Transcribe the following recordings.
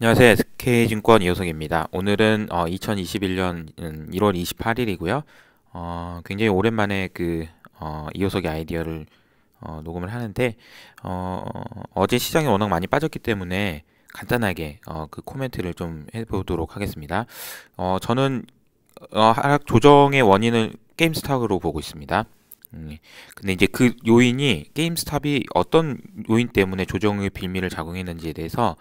안녕하세요. SK증권 이호석입니다. 오늘은 어, 2021년 1월 28일이고요. 어, 굉장히 오랜만에 그 어, 이호석의 아이디어를 어, 녹음을 하는데 어, 어제 시장이 워낙 많이 빠졌기 때문에 간단하게 어, 그 코멘트를 좀 해보도록 하겠습니다. 어, 저는 어, 하락 조정의 원인을 게임스탁으로 보고 있습니다. 음. 근데 이제 그 요인이 게임스탑이 어떤 요인 때문에 조정의 빌미를 작용했는지에 대해서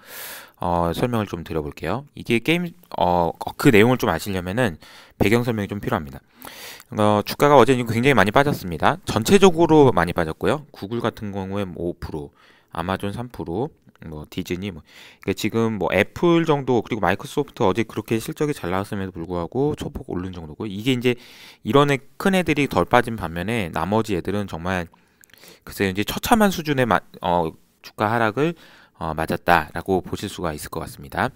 어, 설명을 좀 드려볼게요. 이게 게임 어, 어, 그 내용을 좀 아시려면은 배경 설명이 좀 필요합니다. 어, 주가가 어제 굉장히 많이 빠졌습니다. 전체적으로 많이 빠졌고요. 구글 같은 경우에 5%, 뭐 아마존 3%, 뭐 디즈니 뭐 그러니까 지금 뭐 애플 정도 그리고 마이크로소프트 어제 그렇게 실적이 잘 나왔음에도 불구하고 초폭 오른 정도고 이게 이제 이런 큰 애들이 덜 빠진 반면에 나머지 애들은 정말 글쎄 이제 처참한 수준의 마, 어, 주가 하락을 어, 맞았다라고 보실 수가 있을 것 같습니다.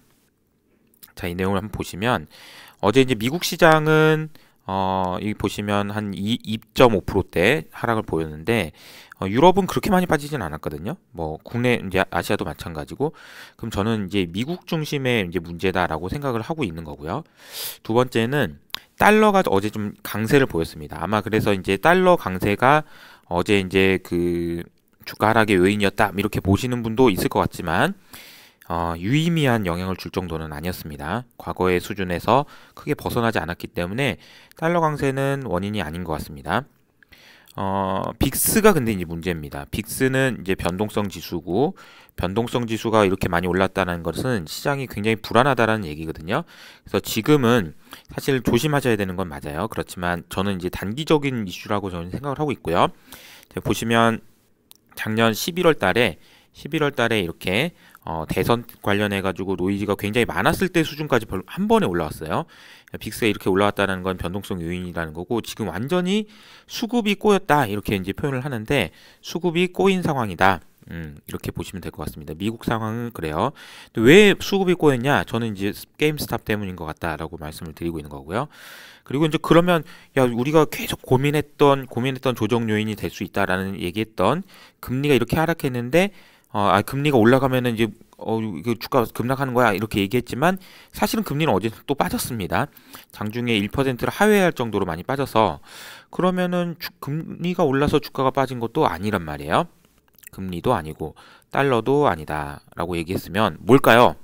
자 이 내용을 한번 보시면 어제 이제 미국 시장은 어, 여기 보시면 한 2.5%대 하락을 보였는데 어, 유럽은 그렇게 많이 빠지진 않았거든요. 뭐 국내 이제 아시아도 마찬가지고 그럼 저는 이제 미국 중심의 이제 문제다라고 생각을 하고 있는 거고요. 두 번째는 달러가 어제 좀 강세를 보였습니다. 아마 그래서 이제 달러 강세가 어제 이제 그 주가 하락의 요인이었다 이렇게 보시는 분도 있을 것 같지만 어, 유의미한 영향을 줄 정도는 아니었습니다. 과거의 수준에서 크게 벗어나지 않았기 때문에 달러 강세는 원인이 아닌 것 같습니다. 어, 빅스가 근데 이제 문제입니다. 빅스는 이제 변동성 지수고 변동성 지수가 이렇게 많이 올랐다는 것은 시장이 굉장히 불안하다라는 얘기거든요. 그래서 지금은 사실 조심하셔야 되는 건 맞아요. 그렇지만 저는 이제 단기적인 이슈라고 저는 생각을 하고 있고요. 보시면 작년 11월 달에 11월 달에 이렇게 어, 대선 관련해 가지고 노이즈가 굉장히 많았을 때 수준까지 한 번에 올라왔어요. 빅스가 이렇게 올라왔다는 건 변동성 요인이라는 거고 지금 완전히 수급이 꼬였다 이렇게 이제 표현을 하는데 수급이 꼬인 상황이다. 음, 이렇게 보시면 될 것 같습니다. 미국 상황은 그래요. 왜 수급이 꼬였냐? 저는 이제 게임 스탑 때문인 것 같다라고 말씀을 드리고 있는 거고요. 그리고 이제 그러면 야 우리가 계속 고민했던 고민했던 조정 요인이 될 수 있다라는 얘기했던 금리가 이렇게 하락했는데 어, 아, 금리가 올라가면은 이제 어, 이거 주가 급락하는 거야 이렇게 얘기했지만 사실은 금리는 어제 또 빠졌습니다. 장중에 1%를 하회할 정도로 많이 빠져서 그러면은 주, 금리가 올라서 주가가 빠진 것도 아니란 말이에요. 금리도 아니고 달러도 아니다라고 얘기했으면 뭘까요?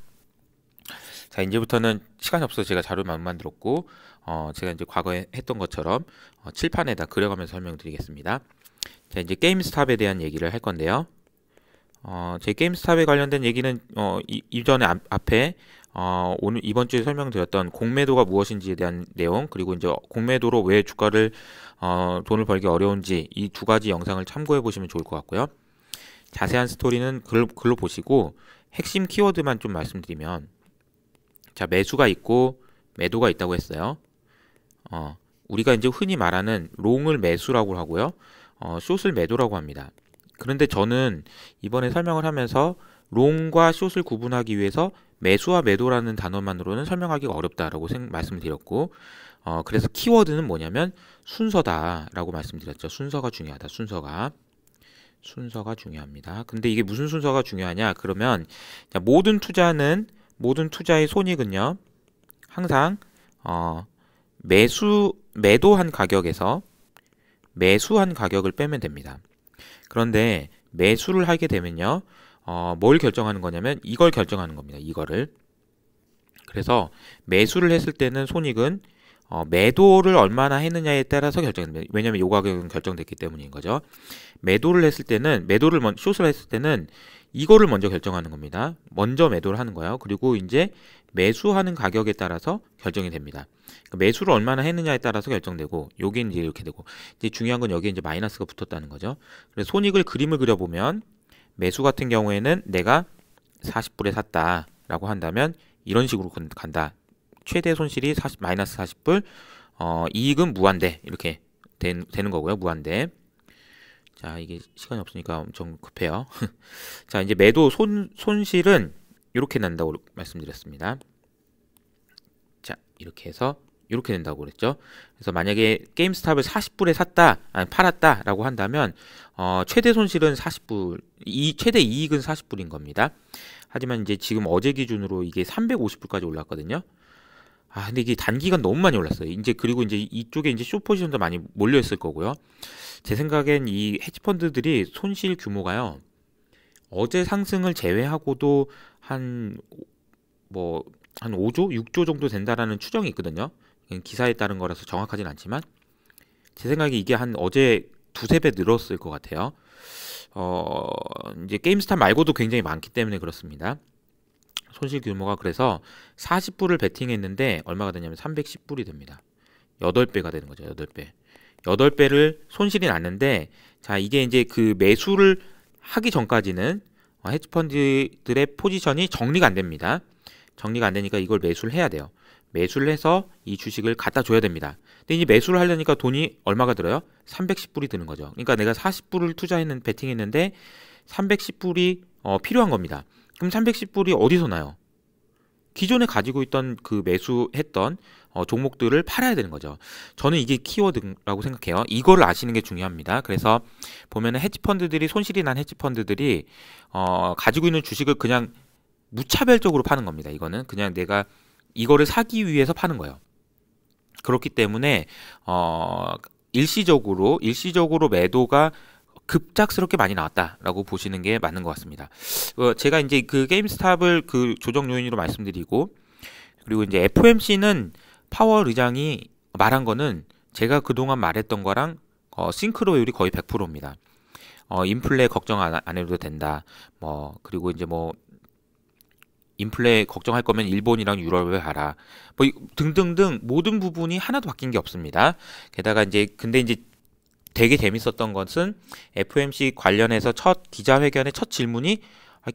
자 이제부터는 시간이 없어서 제가 자료만 만들었고 어, 제가 이제 과거에 했던 것처럼 어, 칠판에다 그려가면서 설명드리겠습니다. 자 이제 게임스탑에 대한 얘기를 할 건데요. 어, 제 게임스탑에 관련된 얘기는 어, 이, 이전에 앞, 앞에 어, 오늘 이번 주에 설명드렸던 공매도가 무엇인지에 대한 내용 그리고 이제 공매도로 왜 주가를 어, 돈을 벌기 어려운지 이 두 가지 영상을 참고해 보시면 좋을 것 같고요. 자세한 스토리는 글, 글로 보시고 핵심 키워드만 좀 말씀드리면 자 매수가 있고 매도가 있다고 했어요. 어, 우리가 이제 흔히 말하는 롱을 매수라고 하고요. 어, 숏을 매도라고 합니다. 그런데 저는 이번에 설명을 하면서 롱과 숏을 구분하기 위해서 매수와 매도라는 단어만으로는 설명하기가 어렵다라고 말씀을 드렸고 어, 그래서 키워드는 뭐냐면 순서다라고 말씀드렸죠. 순서가 중요하다. 순서가 순서가 중요합니다. 근데 이게 무슨 순서가 중요하냐? 그러면 모든 투자는 모든 투자의 손익은요. 항상 어, 매수 매도한 가격에서 매수한 가격을 빼면 됩니다. 그런데 매수를 하게 되면요. 어, 뭘 결정하는 거냐면 이걸 결정하는 겁니다. 이거를. 그래서 매수를 했을 때는 손익은 어, 매도를 얼마나 했느냐에 따라서 결정됩니다. 왜냐하면 요 가격은 결정됐기 때문인 거죠. 매도를 했을 때는 매도를 먼 숏을 했을 때는 이거를 먼저 결정하는 겁니다. 먼저 매도를 하는 거예요. 그리고 이제 매수하는 가격에 따라서 결정이 됩니다. 그러니까 매수를 얼마나 했느냐에 따라서 결정되고 요게 이제 이렇게 되고 이제 중요한 건 여기 이제 마이너스가 붙었다는 거죠. 그래서 손익을 그림을 그려보면 매수 같은 경우에는 내가 40불에 샀다라고 한다면 이런 식으로 간다. 최대 손실이 40, 마이너스 40불, 어, 이익은 무한대 이렇게 된, 되는 거고요. 무한대. 자 이게 시간이 없으니까 엄청 급해요. 자 이제 매도 손 손실은 이렇게 난다고 말씀드렸습니다. 자, 이렇게 해서 이렇게 된다고 그랬죠. 그래서 만약에 게임스탑을 40불에 샀다, 아니 팔았다라고 한다면 어, 최대 손실은 40불, 이 최대 이익은 40불인 겁니다. 하지만 이제 지금 어제 기준으로 이게 350불까지 올랐거든요. 아, 근데 이게 단기간 너무 많이 올랐어요. 이제 그리고 이제 이쪽에 이제 쇼 포지션도 많이 몰려 있을 거고요. 제 생각엔 이 헤지펀드들이 손실 규모가요. 어제 상승을 제외하고도 한뭐한 5조, 6조 정도 된다라는 추정이 있거든요. 기사에 따른 거라서 정확하진 않지만 제 생각에 이게 한 어제 두세 배 늘었을 것 같아요. 어, 이제 게임스타 말고도 굉장히 많기 때문에 그렇습니다. 손실 규모가 그래서 40불을 베팅했는데 얼마가 되냐면 310불이 됩니다. 8배가 되는 거죠. 8배. 8배를 손실이 났는데 자, 이게 이제 그 매수를 하기 전까지는 어, 헤지펀드들의 포지션이 정리가 안 됩니다. 정리가 안 되니까 이걸 매수를 해야 돼요. 매수를 해서 이 주식을 갖다 줘야 됩니다. 근데 이 매수를 하려니까 돈이 얼마가 들어요? 310불이 드는 거죠. 그러니까 내가 40불을 투자했는 베팅했는데 310불이 어, 필요한 겁니다. 그럼 310불이 어디서 나요? 기존에 가지고 있던 그 매수했던 어, 종목들을 팔아야 되는 거죠. 저는 이게 키워드라고 생각해요. 이거를 아시는 게 중요합니다. 그래서 보면은 헤지펀드들이 손실이 난 헤지펀드들이 어, 가지고 있는 주식을 그냥 무차별적으로 파는 겁니다. 이거는 그냥 내가 이거를 사기 위해서 파는 거예요. 그렇기 때문에 어, 일시적으로 일시적으로 매도가 급작스럽게 많이 나왔다라고 보시는 게 맞는 것 같습니다. 어, 제가 이제 그 게임스탑을 그 조정 요인으로 말씀드리고 그리고 이제 FMC는 o 파월 의장이 말한 거는 제가 그동안 말했던 거랑 어, 싱크로율이 거의 100%입니다. 어, 인플레 걱정 안, 안 해도 된다. 뭐 그리고 이제 뭐 인플레 걱정할 거면 일본이랑 유럽을 가라. 뭐 등등등 모든 부분이 하나도 바뀐 게 없습니다. 게다가 이제 근데 이제 되게 재밌었던 것은 f m c 관련해서 첫 기자회견의 첫 질문이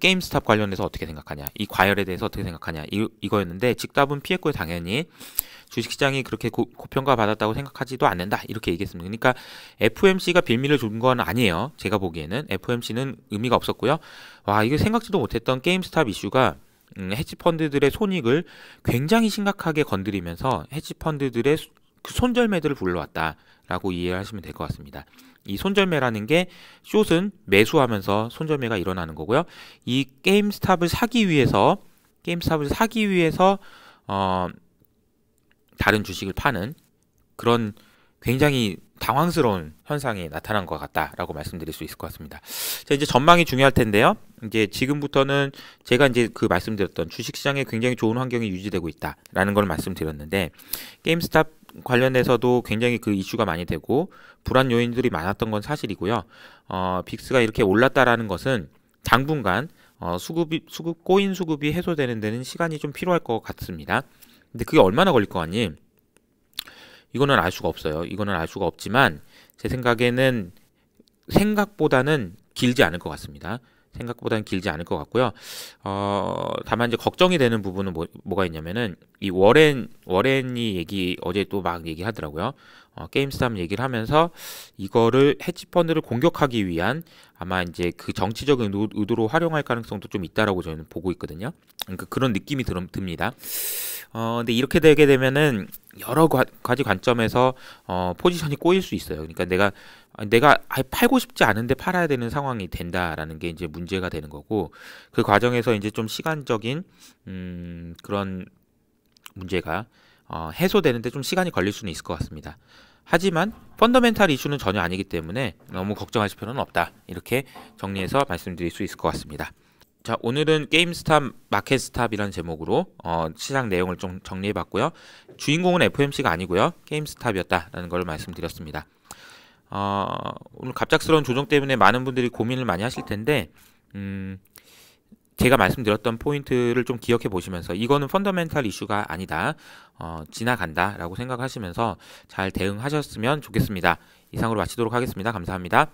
게임스탑 관련해서 어떻게 생각하냐, 이 과열에 대해서 어떻게 생각하냐 이, 이거였는데 직답은 피했고 당연히 주식시장이 그렇게 고, 고평가받았다고 생각하지도 않는다 이렇게 얘기했습니다. 그러니까 f m c 가 빌미를 준 건 아니에요. 제가 보기에는 f m c 는 의미가 없었고요. 와 이거 생각지도 못했던 게임스탑 이슈가 음, 헤지펀드들의 손익을 굉장히 심각하게 건드리면서 헤지펀드들의 그 손절매들을 불러왔다. 라고 이해하시면 될 것 같습니다. 이 손절매라는 게 숏은 매수하면서 손절매가 일어나는 거고요. 이 게임스탑을 사기 위해서 게임스탑을 사기 위해서 어 다른 주식을 파는 그런 굉장히 당황스러운 현상이 나타난 것 같다라고 말씀드릴 수 있을 것 같습니다. 자, 이제 전망이 중요할 텐데요. 이제 지금부터는 제가 이제 그 말씀드렸던 주식시장에 굉장히 좋은 환경이 유지되고 있다라는 걸 말씀드렸는데 게임스탑 관련해서도 굉장히 그 이슈가 많이 되고 불안 요인들이 많았던 건 사실이고요. 어, 빅스가 이렇게 올랐다라는 것은 당분간 어, 수급이 수급 꼬인 수급이 해소되는 데는 시간이 좀 필요할 것 같습니다. 근데 그게 얼마나 걸릴 것 같니? 이거는 알 수가 없어요. 이거는 알 수가 없지만 제 생각에는 생각보다는 길지 않을 것 같습니다. 생각보다는 길지 않을 것 같고요. 어, 다만 이제 걱정이 되는 부분은 뭐, 뭐가 있냐면은 이 워렌 워렌이 얘기 어제 또 막 얘기하더라고요. 어, 게임스탑 얘기를 하면서 이거를 헤지펀드를 공격하기 위한 아마 이제 그 정치적인 의도로 활용할 가능성도 좀 있다라고 저는 보고 있거든요. 그러니까 그런 느낌이 들, 듭니다. 어, 근데 이렇게 되게 되면은 여러 가, 지 관점에서 어, 포지션이 꼬일 수 있어요. 그러니까 내가 내가 아예 팔고 싶지 않은데 팔아야 되는 상황이 된다라는 게 이제 문제가 되는 거고 그 과정에서 이제 좀 시간적인 음 그런 문제가 어 해소되는데 좀 시간이 걸릴 수는 있을 것 같습니다. 하지만 펀더멘탈 이슈는 전혀 아니기 때문에 너무 걱정하실 필요는 없다. 이렇게 정리해서 말씀드릴 수 있을 것 같습니다. 자, 오늘은 게임스탑, 마켓스탑이란 제목으로 어, 시장 내용을 좀 정리해봤고요. 주인공은 FMC가 아니고요. 게임스탑이었다라는 걸 말씀드렸습니다. 어, 오늘 갑작스러운 조정 때문에 많은 분들이 고민을 많이 하실 텐데 음, 제가 말씀드렸던 포인트를 좀 기억해 보시면서 이거는 펀더멘탈 이슈가 아니다 어, 지나간다라고 생각하시면서 잘 대응하셨으면 좋겠습니다. 이상으로 마치도록 하겠습니다. 감사합니다.